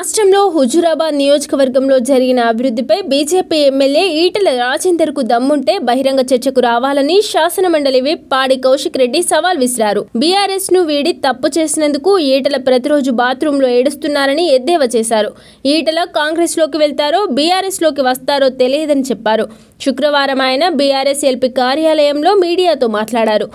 రాష్ట్రంలో హుజూరాబాద్ నియోజకవర్గంలో జరిగిన అభివృద్ధిపై బీజేపీ ఎమ్మెల్యే ఈటల రాజేందర్కు దమ్ముంటే బహిరంగ చర్చకు రావాలని శాసన మండలి విప్ పాడి కౌశిక్ రెడ్డి సవాల్ విసిరారు బీఆర్ఎస్ ను వీడి తప్పు చేసినందుకు ఈటల ప్రతిరోజు బాత్రూంలో ఏడుస్తున్నారని ఎద్దేవా చేశారు ఈటల కాంగ్రెస్ లోకి వెళ్తారో బీఆర్ఎస్ లోకి వస్తారో తెలియదని చెప్పారు శుక్రవారం ఆయన బీఆర్ఎస్ ఎల్పి కార్యాలయంలో మీడియాతో మాట్లాడారు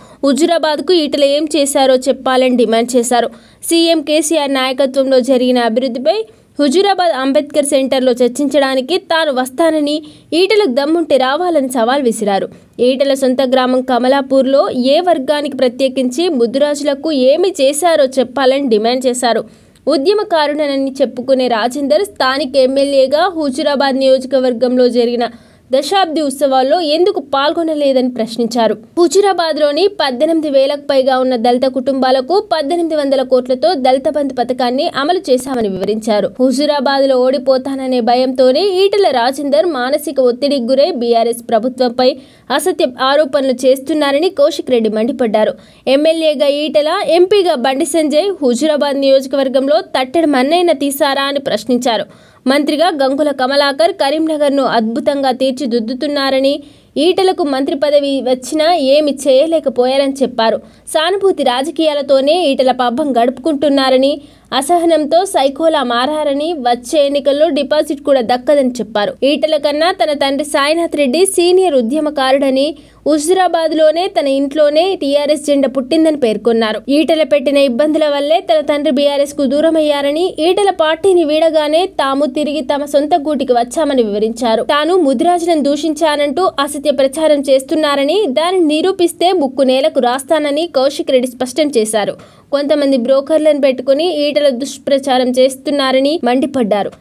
కు ఈటల ఏం చేశారో చెప్పాలని డిమాండ్ చేశారు సీఎం కేసీఆర్ నాయకత్వంలో జరిగిన అభివృద్ధిపై హుజూరాబాద్ అంబేద్కర్ సెంటర్లో చర్చించడానికి తాను వస్తానని ఈటలకు దమ్ముంటే రావాలని సవాల్ విసిరారు ఈటల సొంత గ్రామం కమలాపూర్లో ఏ వర్గానికి ప్రత్యేకించి ముద్దురాజులకు ఏమి చేశారో చెప్పాలని డిమాండ్ చేశారు కారుణనని చెప్పుకునే రాజేందర్ స్థానిక ఎమ్మెల్యేగా హుజూరాబాద్ నియోజకవర్గంలో జరిగిన దశాబ్ది ఉత్సవాల్లో ఎందుకు పాల్గొనలేదని ప్రశ్నించారు హుజురాబాద్లోని పద్దెనిమిది వేలకు పైగా ఉన్న దళిత కుటుంబాలకు పద్దెనిమిది వందల కోట్లతో దళిత బంధు పథకాన్ని అమలు చేశామని వివరించారు హుజురాబాద్లో ఓడిపోతాననే భయంతోనే ఈటల రాజేందర్ మానసిక ఒత్తిడికి గురై బీఆర్ఎస్ ప్రభుత్వంపై అసత్య ఆరోపణలు చేస్తున్నారని కౌశిక్ రెడ్డి మండిపడ్డారు ఎమ్మెల్యేగా ఈటల ఎంపీగా బండి సంజయ్ హుజురాబాద్ నియోజకవర్గంలో తట్టెడు మన్నైన తీసారా అని ప్రశ్నించారు మంత్రిగా గంగుల కమలాకర్ కరీంనగర్ను అద్భుతంగా తీర్చిదిద్దుతున్నారని ఈటలకు మంత్రి పదవి వచ్చినా ఏమి చేయలేకపోయారని చెప్పారు సానుభూతి రాజకీయాలతోనే ఈటల పబ్బం గడుపుకుంటున్నారని అసహనంతో సైకోలా మారని వచ్చే ఎన్నికల్లో డిపాజిట్ కూడా దక్కదని చెప్పారు ఈటల కన్నా తన తండ్రి సాయినాథ్ రెడ్డి సీనియర్ ఉద్యమకారుడని హుజురాబాద్లోనే తన ఇంట్లోనే టీఆర్ఎస్ జెండా పుట్టిందని పేర్కొన్నారు ఈటల పెట్టిన ఇబ్బందుల వల్లే తన తండ్రి బీఆర్ఎస్కు దూరమయ్యారని ఈటల పార్టీని వీడగానే తాము తిరిగి తమ సొంత గూటికి వచ్చామని వివరించారు తాను ముదిరాజులను దూషించానంటూ అసతి హత్య ప్రచారం చేస్తున్నారని దానిని నిరూపిస్తే ముక్కు నేలకు రాస్తానని కౌశిక్ రెడ్డి స్పష్టం చేశారు కొంతమంది బ్రోకర్లను పెట్టుకుని ఈటల దుష్ప్రచారం చేస్తున్నారని మండిపడ్డారు